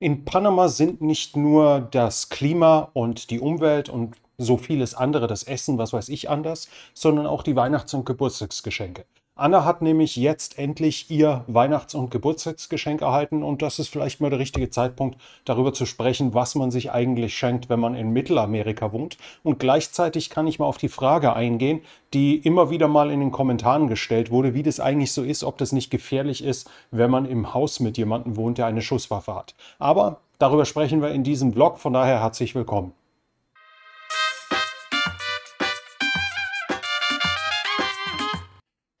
In Panama sind nicht nur das Klima und die Umwelt und so vieles andere, das Essen, was weiß ich, anders, sondern auch die Weihnachts- und Geburtstagsgeschenke. Anna hat nämlich jetzt endlich ihr Weihnachts- und Geburtstagsgeschenk erhalten und das ist vielleicht mal der richtige Zeitpunkt, darüber zu sprechen, was man sich eigentlich schenkt, wenn man in Mittelamerika wohnt. Und gleichzeitig kann ich mal auf die Frage eingehen, die immer wieder mal in den Kommentaren gestellt wurde, wie das eigentlich so ist, ob das nicht gefährlich ist, wenn man im Haus mit jemandem wohnt, der eine Schusswaffe hat. Aber darüber sprechen wir in diesem Vlog, von daher herzlich willkommen.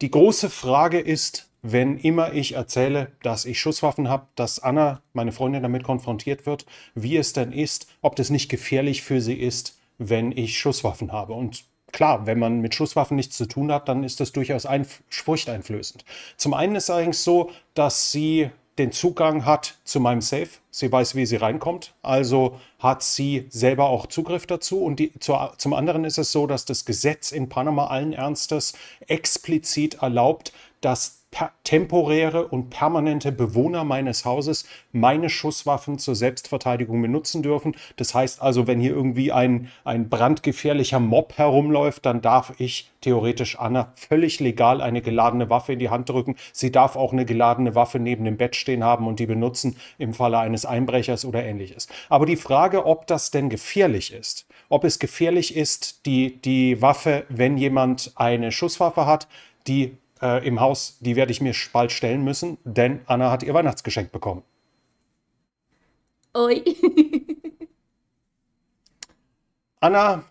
Die große Frage ist, wenn immer ich erzähle, dass ich Schusswaffen habe, dass Anna, meine Freundin, damit konfrontiert wird, wie es denn ist, ob das nicht gefährlich für sie ist, wenn ich Schusswaffen habe. Und klar, wenn man mit Schusswaffen nichts zu tun hat, dann ist das durchaus ein, furchteinflößend. Zum einen ist es eigentlich so, dass sie den Zugang hat zu meinem Safe. Sie weiß, wie sie reinkommt. Also hat sie selber auch Zugriff dazu. Und die, zu, zum anderen ist es so, dass das Gesetz in Panama allen Ernstes explizit erlaubt, dass temporäre und permanente Bewohner meines Hauses meine Schusswaffen zur Selbstverteidigung benutzen dürfen. Das heißt also, wenn hier irgendwie ein, ein brandgefährlicher Mob herumläuft, dann darf ich theoretisch Anna völlig legal eine geladene Waffe in die Hand drücken. Sie darf auch eine geladene Waffe neben dem Bett stehen haben und die benutzen im Falle eines Einbrechers oder ähnliches. Aber die Frage, ob das denn gefährlich ist, ob es gefährlich ist, die, die Waffe, wenn jemand eine Schusswaffe hat, die äh, im Haus, die werde ich mir bald stellen müssen, denn Anna hat ihr Weihnachtsgeschenk bekommen. Oi. Anna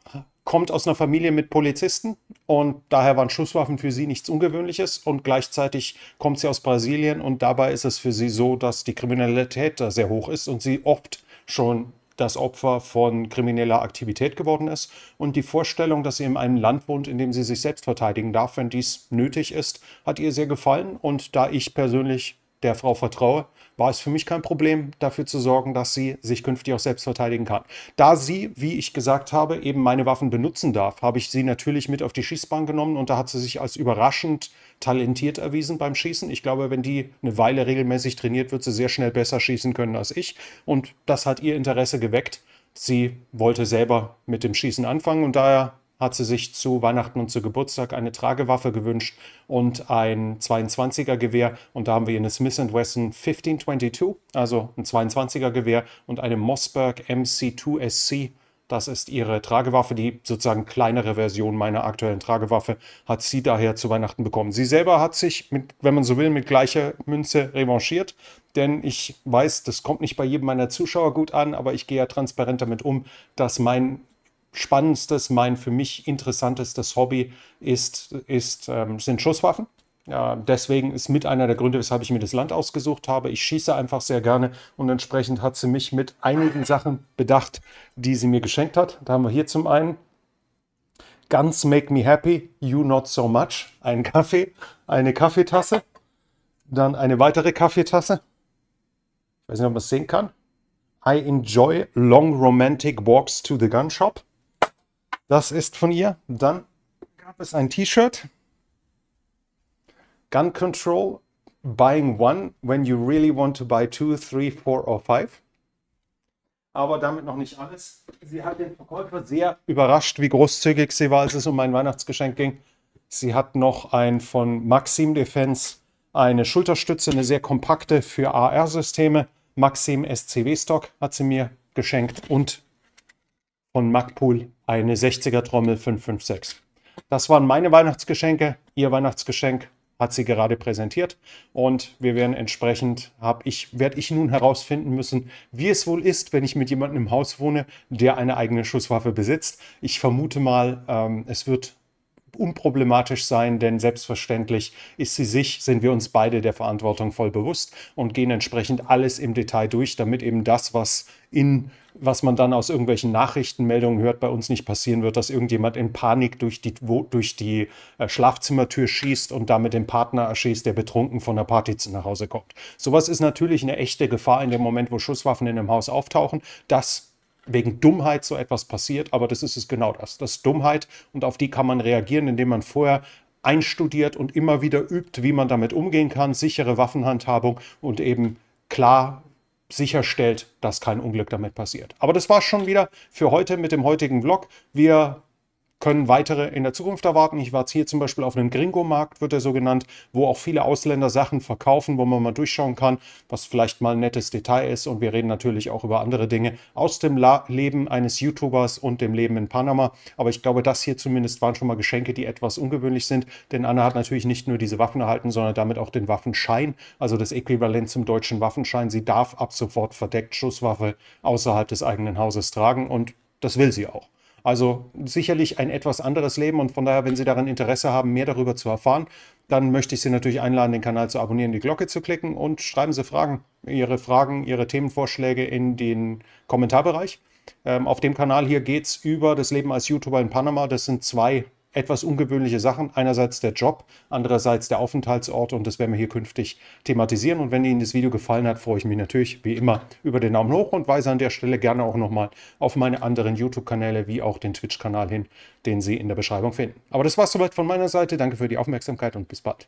kommt aus einer Familie mit Polizisten und daher waren Schusswaffen für sie nichts Ungewöhnliches und gleichzeitig kommt sie aus Brasilien und dabei ist es für sie so, dass die Kriminalität da sehr hoch ist und sie oft schon das Opfer von krimineller Aktivität geworden ist. Und die Vorstellung, dass sie in einem Land wohnt, in dem sie sich selbst verteidigen darf, wenn dies nötig ist, hat ihr sehr gefallen. Und da ich persönlich der Frau vertraue, war es für mich kein Problem, dafür zu sorgen, dass sie sich künftig auch selbst verteidigen kann. Da sie, wie ich gesagt habe, eben meine Waffen benutzen darf, habe ich sie natürlich mit auf die Schießbahn genommen und da hat sie sich als überraschend talentiert erwiesen beim Schießen. Ich glaube, wenn die eine Weile regelmäßig trainiert, wird sie sehr schnell besser schießen können als ich und das hat ihr Interesse geweckt. Sie wollte selber mit dem Schießen anfangen und daher hat sie sich zu Weihnachten und zu Geburtstag eine Tragewaffe gewünscht und ein 22er Gewehr. Und da haben wir ihr eine Smith Wesson 1522, also ein 22er Gewehr und eine Mossberg MC2SC. Das ist ihre Tragewaffe, die sozusagen kleinere Version meiner aktuellen Tragewaffe hat sie daher zu Weihnachten bekommen. Sie selber hat sich, mit, wenn man so will, mit gleicher Münze revanchiert, denn ich weiß, das kommt nicht bei jedem meiner Zuschauer gut an, aber ich gehe ja transparent damit um, dass mein spannendstes, mein für mich interessantestes Hobby ist, ist ähm, sind Schusswaffen. Ja, deswegen ist mit einer der Gründe, weshalb ich mir das Land ausgesucht habe. Ich schieße einfach sehr gerne und entsprechend hat sie mich mit einigen Sachen bedacht, die sie mir geschenkt hat. Da haben wir hier zum einen Guns Make Me Happy, You Not So Much, ein Kaffee, eine Kaffeetasse, dann eine weitere Kaffeetasse. Ich weiß nicht, ob man es sehen kann. I enjoy long romantic walks to the gun shop. Das ist von ihr. Dann gab es ein T-Shirt. Gun Control, Buying One, when you really want to buy two, three, four or five. Aber damit noch nicht alles. Sie hat den Verkäufer sehr überrascht, wie großzügig sie war, als es um mein Weihnachtsgeschenk ging. Sie hat noch ein von Maxim Defense eine Schulterstütze, eine sehr kompakte für AR-Systeme. Maxim SCW Stock hat sie mir geschenkt und von Magpul eine 60er Trommel 556. Das waren meine Weihnachtsgeschenke. Ihr Weihnachtsgeschenk hat sie gerade präsentiert und wir werden entsprechend, ich, werde ich nun herausfinden müssen, wie es wohl ist, wenn ich mit jemandem im Haus wohne, der eine eigene Schusswaffe besitzt. Ich vermute mal, ähm, es wird unproblematisch sein, denn selbstverständlich ist sie sich, sind wir uns beide der Verantwortung voll bewusst und gehen entsprechend alles im Detail durch, damit eben das, was in was man dann aus irgendwelchen Nachrichtenmeldungen hört, bei uns nicht passieren wird, dass irgendjemand in Panik durch die, wo, durch die äh, Schlafzimmertür schießt und damit den Partner erschießt, der betrunken von der Party nach Hause kommt. Sowas ist natürlich eine echte Gefahr in dem Moment, wo Schusswaffen in einem Haus auftauchen. Das wegen Dummheit so etwas passiert, aber das ist es genau das. Das ist Dummheit und auf die kann man reagieren, indem man vorher einstudiert und immer wieder übt, wie man damit umgehen kann, sichere Waffenhandhabung und eben klar sicherstellt, dass kein Unglück damit passiert. Aber das war's schon wieder für heute mit dem heutigen Vlog. Wir können weitere in der Zukunft erwarten. Ich war jetzt hier zum Beispiel auf einem Gringo-Markt, wird er so genannt, wo auch viele Ausländer Sachen verkaufen, wo man mal durchschauen kann, was vielleicht mal ein nettes Detail ist. Und wir reden natürlich auch über andere Dinge aus dem La Leben eines YouTubers und dem Leben in Panama. Aber ich glaube, das hier zumindest waren schon mal Geschenke, die etwas ungewöhnlich sind. Denn Anna hat natürlich nicht nur diese Waffen erhalten, sondern damit auch den Waffenschein, also das Äquivalent zum deutschen Waffenschein. Sie darf ab sofort verdeckt Schusswaffe außerhalb des eigenen Hauses tragen und das will sie auch. Also sicherlich ein etwas anderes Leben und von daher, wenn Sie daran Interesse haben, mehr darüber zu erfahren, dann möchte ich Sie natürlich einladen, den Kanal zu abonnieren, die Glocke zu klicken und schreiben Sie Fragen, Ihre Fragen, Ihre Themenvorschläge in den Kommentarbereich. Ähm, auf dem Kanal hier geht es über das Leben als YouTuber in Panama. Das sind zwei etwas ungewöhnliche Sachen. Einerseits der Job, andererseits der Aufenthaltsort und das werden wir hier künftig thematisieren. Und wenn Ihnen das Video gefallen hat, freue ich mich natürlich wie immer über den Daumen hoch und weise an der Stelle gerne auch nochmal auf meine anderen YouTube-Kanäle wie auch den Twitch-Kanal hin, den Sie in der Beschreibung finden. Aber das war es soweit von meiner Seite. Danke für die Aufmerksamkeit und bis bald.